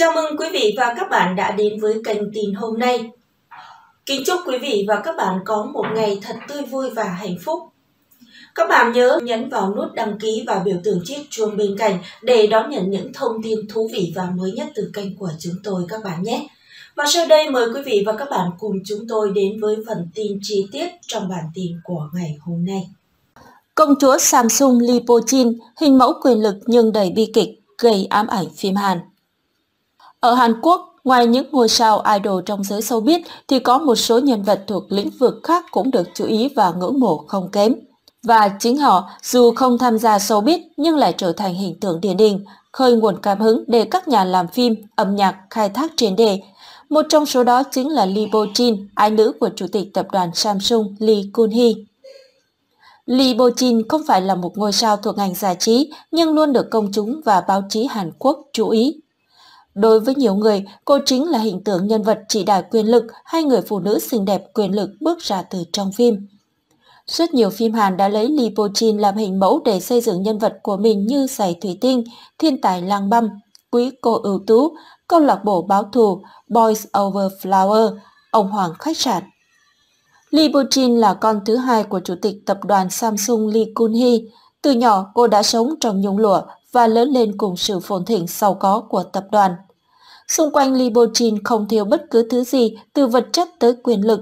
Chào mừng quý vị và các bạn đã đến với kênh tin hôm nay. Kính chúc quý vị và các bạn có một ngày thật tươi vui và hạnh phúc. Các bạn nhớ nhấn vào nút đăng ký và biểu tượng chiếc chuông bên cạnh để đón nhận những thông tin thú vị và mới nhất từ kênh của chúng tôi các bạn nhé. Và sau đây mời quý vị và các bạn cùng chúng tôi đến với phần tin chi tiết trong bản tin của ngày hôm nay. Công chúa Samsung Lipochin, hình mẫu quyền lực nhưng đầy bi kịch, gây ám ảnh phim Hàn. Ở Hàn Quốc, ngoài những ngôi sao idol trong giới showbiz thì có một số nhân vật thuộc lĩnh vực khác cũng được chú ý và ngưỡng mộ không kém. Và chính họ, dù không tham gia showbiz nhưng lại trở thành hình tượng điển hình, khơi nguồn cảm hứng để các nhà làm phim, âm nhạc khai thác trên đề. Một trong số đó chính là Lee Bo Jin, ái nữ của chủ tịch tập đoàn Samsung Lee Kun Hee. Lee Bo Jin không phải là một ngôi sao thuộc ngành giải trí nhưng luôn được công chúng và báo chí Hàn Quốc chú ý Đối với nhiều người, cô chính là hình tượng nhân vật chỉ đại quyền lực hay người phụ nữ xinh đẹp quyền lực bước ra từ trong phim. Rất nhiều phim Hàn đã lấy Lee Bo Lipochin làm hình mẫu để xây dựng nhân vật của mình như Giày Thủy Tinh, Thiên Tài Lang Băm, Quý Cô ưu Tú, Câu lạc bộ báo thù, Boys Over Flower, Ông Hoàng Khách sạn. Lee Bo Bochin là con thứ hai của chủ tịch tập đoàn Samsung Lee Kun-hee. Từ nhỏ, cô đã sống trong nhung lụa và lớn lên cùng sự phồn thịnh giàu có của tập đoàn. Xung quanh Libochin không thiếu bất cứ thứ gì từ vật chất tới quyền lực.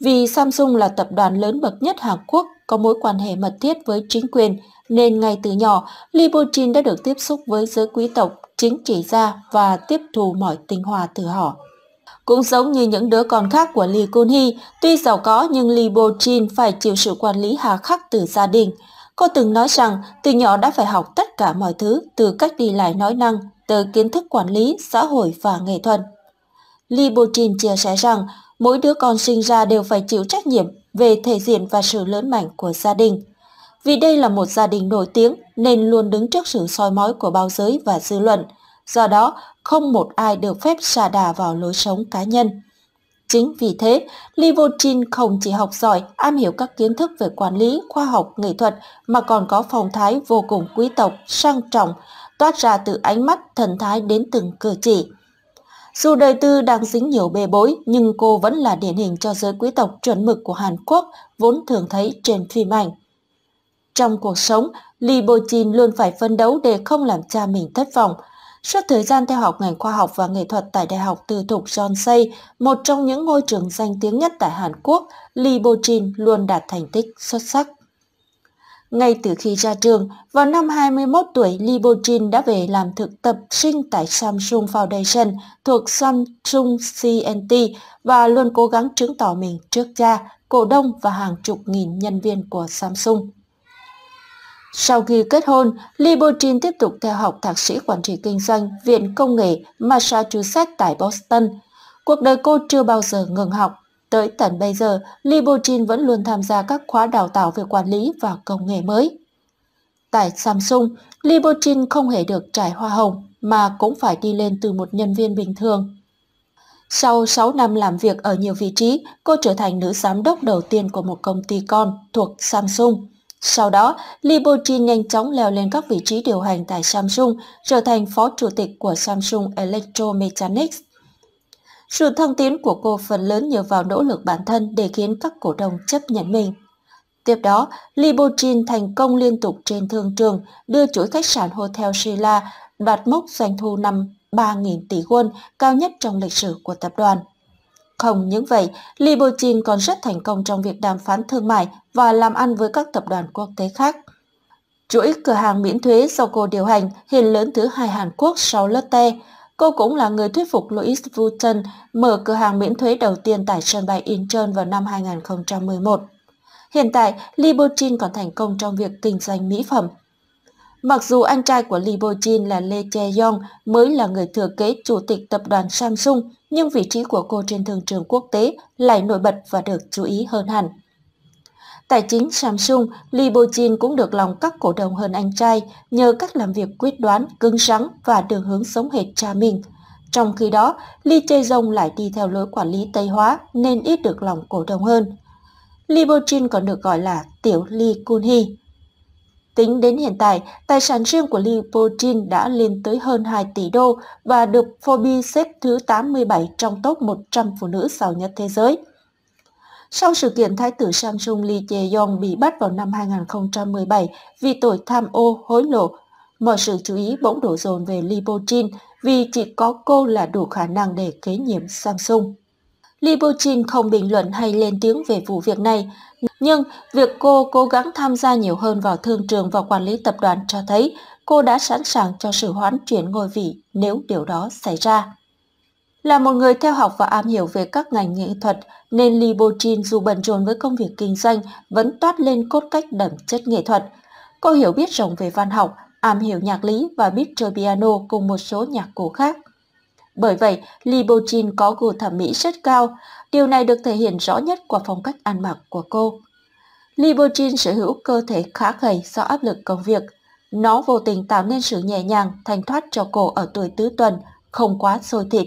Vì Samsung là tập đoàn lớn bậc nhất Hàn Quốc có mối quan hệ mật thiết với chính quyền, nên ngay từ nhỏ, Libochin đã được tiếp xúc với giới quý tộc, chính trị gia và tiếp thu mọi tinh hoa từ họ. Cũng giống như những đứa con khác của Lee Kun Hee, tuy giàu có nhưng Lee Bo Jin phải chịu sự quản lý hà khắc từ gia đình. Cô từng nói rằng từ nhỏ đã phải học tất cả mọi thứ, từ cách đi lại nói năng, từ kiến thức quản lý, xã hội và nghệ thuật. Libotin chia sẻ rằng mỗi đứa con sinh ra đều phải chịu trách nhiệm về thể diện và sự lớn mạnh của gia đình. Vì đây là một gia đình nổi tiếng nên luôn đứng trước sự soi mói của báo giới và dư luận, do đó không một ai được phép xà đà vào lối sống cá nhân. Chính vì thế, Livotin không chỉ học giỏi, am hiểu các kiến thức về quản lý, khoa học, nghệ thuật mà còn có phong thái vô cùng quý tộc, sang trọng, toát ra từ ánh mắt thần thái đến từng cử chỉ. Dù đời tư đang dính nhiều bê bối, nhưng cô vẫn là điển hình cho giới quý tộc chuẩn mực của Hàn Quốc vốn thường thấy trên phim ảnh. Trong cuộc sống, Lee Bo Jin luôn phải phân đấu để không làm cha mình thất vọng. Suốt thời gian theo học ngành khoa học và nghệ thuật tại Đại học Tư thục Yonsei, một trong những ngôi trường danh tiếng nhất tại Hàn Quốc, Lee Bo Jin luôn đạt thành tích xuất sắc. Ngay từ khi ra trường, vào năm 21 tuổi, Lee Bo Jin đã về làm thực tập sinh tại Samsung Foundation thuộc Samsung CNT và luôn cố gắng chứng tỏ mình trước cha, cổ đông và hàng chục nghìn nhân viên của Samsung. Sau khi kết hôn, Lee Bo Jin tiếp tục theo học thạc sĩ quản trị kinh doanh Viện Công nghệ Massachusetts tại Boston. Cuộc đời cô chưa bao giờ ngừng học, Tới tận bây giờ, Libochin vẫn luôn tham gia các khóa đào tạo về quản lý và công nghệ mới. Tại Samsung, Libochin không hề được trải hoa hồng mà cũng phải đi lên từ một nhân viên bình thường. Sau 6 năm làm việc ở nhiều vị trí, cô trở thành nữ giám đốc đầu tiên của một công ty con thuộc Samsung. Sau đó, Libochin nhanh chóng leo lên các vị trí điều hành tại Samsung, trở thành phó chủ tịch của Samsung Electromechanics sự thăng tiến của cô phần lớn nhờ vào nỗ lực bản thân để khiến các cổ đông chấp nhận mình. Tiếp đó, Libochin thành công liên tục trên thương trường, đưa chuỗi khách sạn Hotel Sila đạt mốc doanh thu năm 3.000 tỷ won, cao nhất trong lịch sử của tập đoàn. Không những vậy, Libochin còn rất thành công trong việc đàm phán thương mại và làm ăn với các tập đoàn quốc tế khác. Chuỗi cửa hàng miễn thuế do cô điều hành hiện lớn thứ hai Hàn Quốc sau Lotte, Cô cũng là người thuyết phục Louis Vuitton mở cửa hàng miễn thuế đầu tiên tại sân bay Incheon vào năm 2011. Hiện tại, Libochin còn thành công trong việc kinh doanh mỹ phẩm. Mặc dù anh trai của Libochin là Lee Jae-yong mới là người thừa kế chủ tịch tập đoàn Samsung, nhưng vị trí của cô trên thương trường quốc tế lại nổi bật và được chú ý hơn hẳn. Tài chính Samsung, Lee Bo-jin cũng được lòng các cổ đông hơn anh trai nhờ cách làm việc quyết đoán, cứng rắn và đường hướng sống hệt cha mình. Trong khi đó, Lee Jae-jong lại đi theo lối quản lý Tây hóa nên ít được lòng cổ đông hơn. Lee Bo-jin còn được gọi là Tiểu Lee Kun-hee. Tính đến hiện tại, tài sản riêng của Lee Bo-jin đã lên tới hơn 2 tỷ đô và được Forbes xếp thứ 87 trong top 100 phụ nữ giàu nhất thế giới – sau sự kiện Thái tử Samsung Lee Jae-yong bị bắt vào năm 2017 vì tội tham ô, hối lộ, mọi sự chú ý bỗng đổ dồn về Lee Bo-jin vì chỉ có cô là đủ khả năng để kế nhiệm Samsung. Lee Bo-jin không bình luận hay lên tiếng về vụ việc này, nhưng việc cô cố gắng tham gia nhiều hơn vào thương trường và quản lý tập đoàn cho thấy cô đã sẵn sàng cho sự hoán chuyển ngôi vị nếu điều đó xảy ra. Là một người theo học và am hiểu về các ngành nghệ thuật, nên Lee Bo-jin dù bận rộn với công việc kinh doanh vẫn toát lên cốt cách đậm chất nghệ thuật. Cô hiểu biết rộng về văn học, am hiểu nhạc lý và biết chơi piano cùng một số nhạc cổ khác. Bởi vậy, Lee Bo-jin có gu thẩm mỹ rất cao, điều này được thể hiện rõ nhất qua phong cách ăn mặc của cô. Lee Bo-jin sở hữu cơ thể khá gầy do áp lực công việc. Nó vô tình tạo nên sự nhẹ nhàng, thanh thoát cho cô ở tuổi tứ tuần, không quá sôi thịt.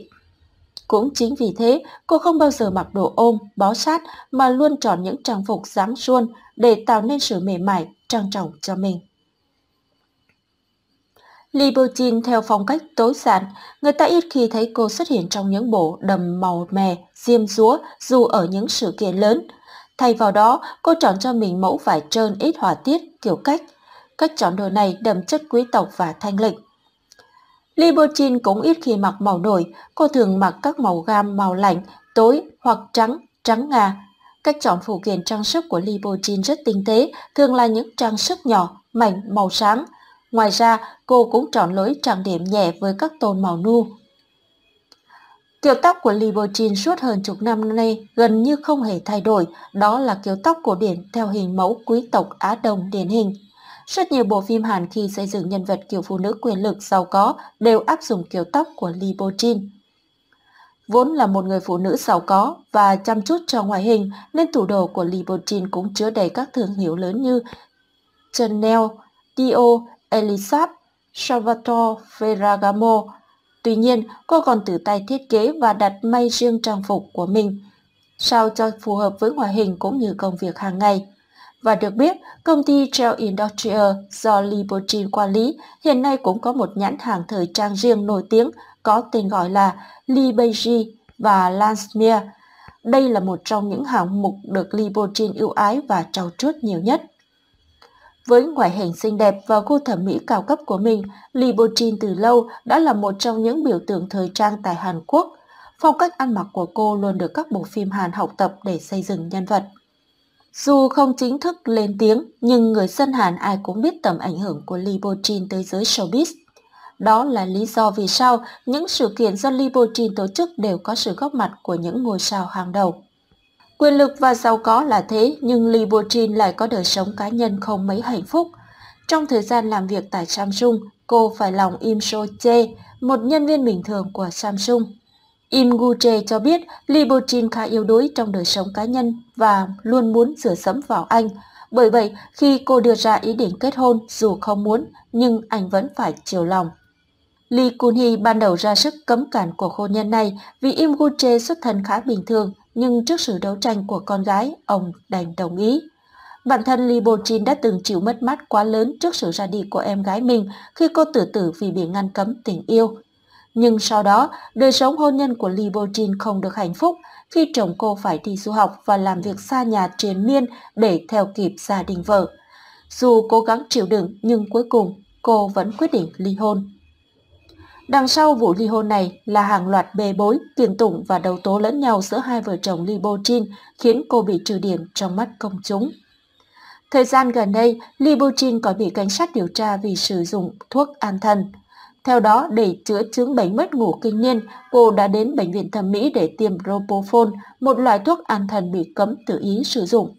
Cũng chính vì thế, cô không bao giờ mặc đồ ôm, bó sát mà luôn chọn những trang phục dáng suôn để tạo nên sự mềm mại, trang trọng cho mình. Libertine theo phong cách tối giản, người ta ít khi thấy cô xuất hiện trong những bộ đầm màu mè, diêm dúa dù ở những sự kiện lớn. Thay vào đó, cô chọn cho mình mẫu vải trơn ít họa tiết, kiểu cách. Cách chọn đồ này đậm chất quý tộc và thanh lịch. Libertine cũng ít khi mặc màu nổi, cô thường mặc các màu gam màu lạnh, tối hoặc trắng, trắng ngà. Cách chọn phụ kiện trang sức của Libertine rất tinh tế, thường là những trang sức nhỏ, mảnh, màu sáng. Ngoài ra, cô cũng chọn lối trang điểm nhẹ với các tôn màu nu. Kiểu tóc của Libertine suốt hơn chục năm nay gần như không hề thay đổi, đó là kiểu tóc cổ điển theo hình mẫu quý tộc Á Đông điển hình. Rất nhiều bộ phim Hàn khi xây dựng nhân vật kiểu phụ nữ quyền lực giàu có đều áp dụng kiểu tóc của Lee Bo Jin. Vốn là một người phụ nữ giàu có và chăm chút cho ngoại hình nên tủ đồ của Lee Bo Jin cũng chứa đầy các thương hiệu lớn như Chanel, Dior, Elisab, Salvatore Ferragamo. Tuy nhiên, cô còn tự tay thiết kế và đặt may riêng trang phục của mình, sao cho phù hợp với ngoại hình cũng như công việc hàng ngày. Và được biết, công ty Gel Industrial do Liberty quản lý hiện nay cũng có một nhãn hàng thời trang riêng nổi tiếng có tên gọi là Liberty và Lansmere. Đây là một trong những hạng mục được Liberty ưu ái và trau chuốt nhiều nhất. Với ngoại hình xinh đẹp và gu thẩm mỹ cao cấp của mình, Libertine từ lâu đã là một trong những biểu tượng thời trang tại Hàn Quốc. Phong cách ăn mặc của cô luôn được các bộ phim Hàn học tập để xây dựng nhân vật. Dù không chính thức lên tiếng, nhưng người dân Hàn ai cũng biết tầm ảnh hưởng của Lee Bo Libotrin tới giới showbiz. Đó là lý do vì sao những sự kiện do Lee Bo Libotrin tổ chức đều có sự góp mặt của những ngôi sao hàng đầu. Quyền lực và giàu có là thế, nhưng Lee Bo Libotrin lại có đời sống cá nhân không mấy hạnh phúc. Trong thời gian làm việc tại Samsung, cô phải lòng Im So Che, một nhân viên bình thường của Samsung. Im Guche cho biết Libochin khá yếu đuối trong đời sống cá nhân và luôn muốn sửa sẫm vào anh. Bởi vậy, khi cô đưa ra ý định kết hôn dù không muốn, nhưng anh vẫn phải chiều lòng. Lee Kun Hee ban đầu ra sức cấm cản cuộc hôn nhân này vì Im Guche xuất thân khá bình thường, nhưng trước sự đấu tranh của con gái, ông đành đồng ý. Bản thân Lee Bochin đã từng chịu mất mát quá lớn trước sự ra đi của em gái mình khi cô tự tử vì bị ngăn cấm tình yêu. Nhưng sau đó, đời sống hôn nhân của Lee Bo-jin không được hạnh phúc khi chồng cô phải đi du học và làm việc xa nhà triền miên để theo kịp gia đình vợ. Dù cố gắng chịu đựng nhưng cuối cùng cô vẫn quyết định ly hôn. Đằng sau vụ ly hôn này là hàng loạt bê bối, kiện tụng và đầu tố lẫn nhau giữa hai vợ chồng Lee Bo-jin khiến cô bị trừ điểm trong mắt công chúng. Thời gian gần đây, Lee Bo-jin còn bị cảnh sát điều tra vì sử dụng thuốc an thần – theo đó, để chữa chứng bệnh mất ngủ kinh niên, cô đã đến bệnh viện thẩm mỹ để tiêm Propofol, một loại thuốc an thần bị cấm tự ý sử dụng.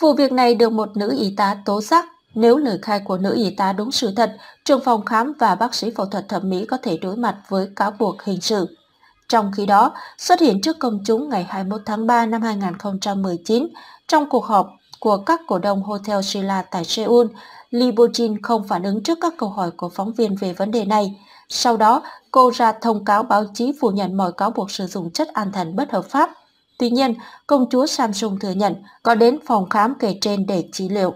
Vụ việc này được một nữ y tá tố giác. Nếu lời khai của nữ y tá đúng sự thật, trường phòng khám và bác sĩ phẫu thuật thẩm mỹ có thể đối mặt với cáo buộc hình sự. Trong khi đó, xuất hiện trước công chúng ngày 21 tháng 3 năm 2019, trong cuộc họp của các cổ đông Hotel Shila tại Seoul, Li Bojin không phản ứng trước các câu hỏi của phóng viên về vấn đề này. Sau đó, cô ra thông cáo báo chí phủ nhận mọi cáo buộc sử dụng chất an thần bất hợp pháp. Tuy nhiên, công chúa Samsung thừa nhận có đến phòng khám kể trên để trị liệu.